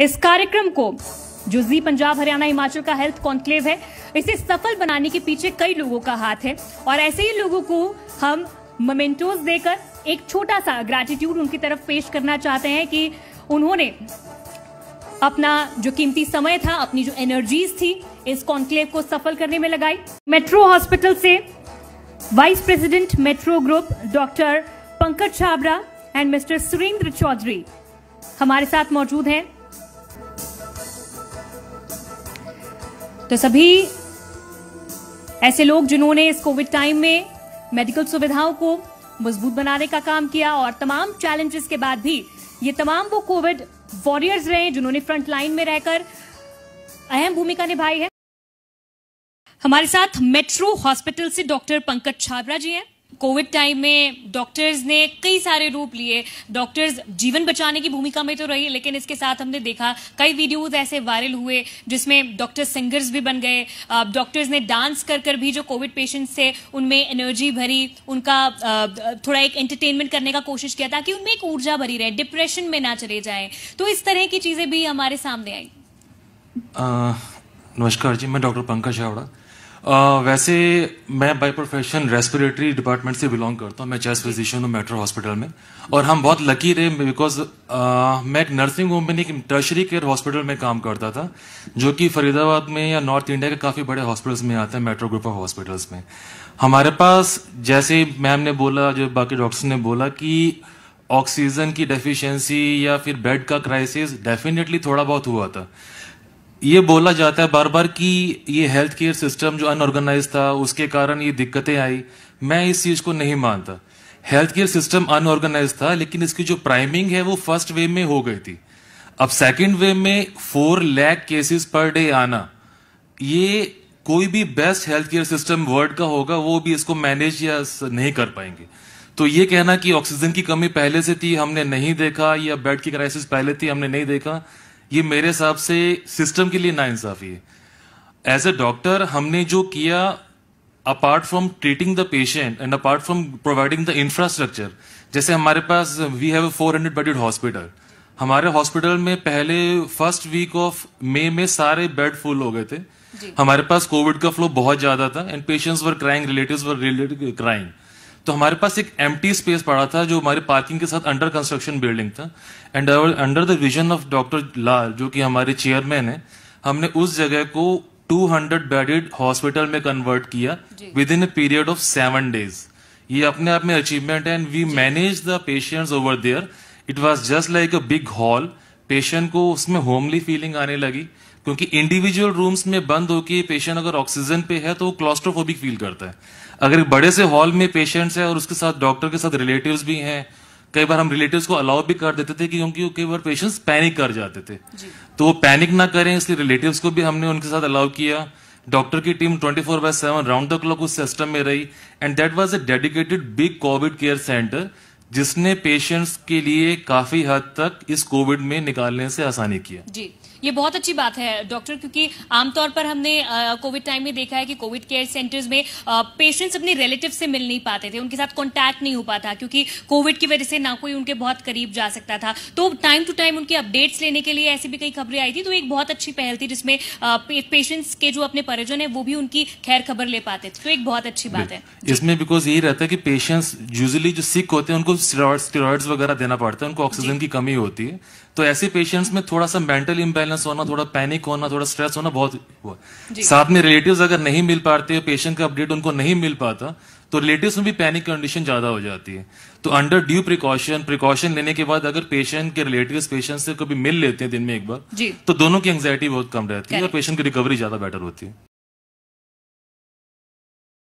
इस कार्यक्रम को जो जी पंजाब हरियाणा हिमाचल का हेल्थ कॉन्क्लेव है इसे सफल बनाने के पीछे कई लोगों का हाथ है और ऐसे ही लोगों को हम मोमेंटोज देकर एक छोटा सा ग्रेटिट्यूड उनकी तरफ पेश करना चाहते हैं कि उन्होंने अपना जो कीमती समय था अपनी जो एनर्जीज थी इस कॉन्क्लेव को सफल करने में लगाई मेट्रो हॉस्पिटल से vice president Metro group doctor Pankaj Chhabra and mister Surendra Chaudhary हमारे साथ मौजूद हैं तो सभी ऐसे लोग जिन्होंने इस कोविड टाइम में मेडिकल सुविधाओं को मजबूत बनाने का काम किया और तमाम चैलेंजेस के बाद भी ये तमाम वो कोविड वॉरियर्स रहे जिन्होंने फ्रंट लाइन में रहकर अहम भूमिका निभाई है हमारे साथ मेट्रो हॉस्पिटल से डॉक्टर पंकज छाबरा जी हैं कोविड टाइम में डॉक्टर्स ने कई सारे रूप लिए डॉक्टर्स जीवन बचाने की भूमिका में तो रही लेकिन इसके साथ हमने देखा कई वीडियोज ऐसे वायरल हुए जिसमें डॉक्टर सिंगर्स भी बन गए डॉक्टर्स ने डांस कर कर भी जो कोविड पेशेंट्स थे उनमें एनर्जी भरी उनका थोड़ा एक एंटरटेनमेंट करने का कोशिश किया ताकि उनमें एक ऊर्जा भरी रहे डिप्रेशन में ना चले जाए तो इस तरह की चीजें भी हमारे सामने आई नमस्कार जी मैं डॉक्टर पंकज हावड़ा वैसे मैं बाय प्रोफेशन रेस्पिरेटरी डिपार्टमेंट से बिलोंग करता हूँ मैं चेस्ट फिजिशियन हूँ मेट्रो हॉस्पिटल में और हम बहुत लकी रहे बिकॉज uh, मैं एक नर्सिंग होम में एक टर्शरी केयर हॉस्पिटल में काम करता था जो कि फरीदाबाद में या नॉर्थ इंडिया के काफ़ी बड़े हॉस्पिटल्स में आते हैं मेट्रो ग्रुप ऑफ हॉस्पिटल्स में हमारे पास जैसे मैम ने बोला जो बाकी डॉक्टर्स ने बोला कि ऑक्सीजन की डेफिशिएंसी या फिर बेड का क्राइसिस डेफिनेटली थोड़ा बहुत हुआ था ये बोला जाता है बार बार कि ये हेल्थ केयर सिस्टम जो अनऑर्गेनाइज था उसके कारण ये दिक्कतें आई मैं इस चीज को नहीं मानता हेल्थ केयर सिस्टम अनऑर्गेनाइज था लेकिन इसकी जो प्राइमिंग है वो फर्स्ट वेव में हो गई थी अब सेकेंड वेव में four lakh cases per day आना ये कोई भी best health care system world का होगा वो भी इसको मैनेज या नहीं कर पाएंगे तो ये कहना कि ऑक्सीजन की कमी पहले से थी हमने नहीं देखा या बेड की क्राइसिस पहले थी हमने नहीं देखा ये मेरे हिसाब से सिस्टम के लिए नाइंसाफी है एज ए डॉक्टर हमने जो किया apart from treating the patient and apart from providing the infrastructure जैसे हमारे पास we have four hundred bedded hospital हमारे हॉस्पिटल में पहले फर्स्ट वीक ऑफ मे में सारे बेड फुल हो गए थे हमारे पास कोविड का फ्लो बहुत ज्यादा था and patients were crying relative were crying तो हमारे पास एक एम स्पेस पड़ा था जो हमारे पार्किंग के साथ अंडर कंस्ट्रक्शन बिल्डिंग था and under the vision of doctor Lal जो कि हमारे चेयरमैन है हमने उस जगह को 200 बेडेड हॉस्पिटल में कन्वर्ट किया within a period of seven days ये अपने आप में अचीवमेंट है and we manage the patients over there it was just like a big hall patient को उसमें होमली फीलिंग आने लगी क्योंकि इंडिविजुअल रूम्स में बंद होकर पेशेंट अगर ऑक्सीजन पे है तो क्लॉस्ट्रोफोबिक फील करता है अगर एक बड़े से हॉल में पेशेंट्स हैं और उसके साथ डॉक्टर के साथ रिलेटिव्स भी हैं कई बार हम रिलेटिव्स को अलाउ भी कर देते थे क्योंकि कई बार पेशेंट्स पैनिक कर जाते थे तो वो पैनिक ना करें इसलिए रिलेटिव्स को भी हमने उनके साथ अलाउ किया डॉक्टर की team 24 four by seven round the clock उस सिस्टम में रही and that was a dedicated big COVID care centre जिसने पेशेंट्स के लिए काफी हद तक इस कोविड में निकालने से आसानी किया जी ये बहुत अच्छी बात है डॉक्टर क्योंकि आमतौर पर हमने कोविड टाइम में देखा है कि कोविड केयर सेंटर्स में पेशेंट्स अपने रिलेटिव से मिल नहीं पाते थे उनके साथ कॉन्टैक्ट नहीं हो पाता क्योंकि कोविड की वजह से ना कोई उनके बहुत करीब जा सकता था तो टाइम टू टाइम उनके अपडेट्स लेने के लिए ऐसी भी कई खबरें आई थी तो एक बहुत अच्छी पहल थी जिसमें पेशेंट्स के जो अपने परिजन है वो भी उनकी खैर खबर ले पाते थे तो एक बहुत अच्छी बात है इसमें बिकॉज यही रहता है कि पेशेंट्स यूजली जो सिक होते हैं उनको स्टेरॉइड्स वगैरह देना पड़ता है उनको ऑक्सीजन की कमी होती है तो ऐसे पेशेंट्स में थोड़ा सा मेंटल इम्बेलेंस इम्बेलेंस होना थोड़ा पैनिक होना थोड़ा स्ट्रेस होना बहुत हुआ साथ में रिलेटिव अगर नहीं मिल पाते पेशेंट का अपडेट उनको नहीं मिल पाता तो रिलेटिव में भी पैनिक कंडीशन ज्यादा हो जाती है तो अंडर ड्यू प्रिकॉशन प्रिकॉशन लेने के बाद अगर पेशेंट के रिलेटिव पेशेंट से कभी मिल लेते हैं दिन में एक बार तो दोनों की एंग्जाइटी बहुत कम रहती है और पेशेंट की रिकवरी ज्यादा बेटर होती है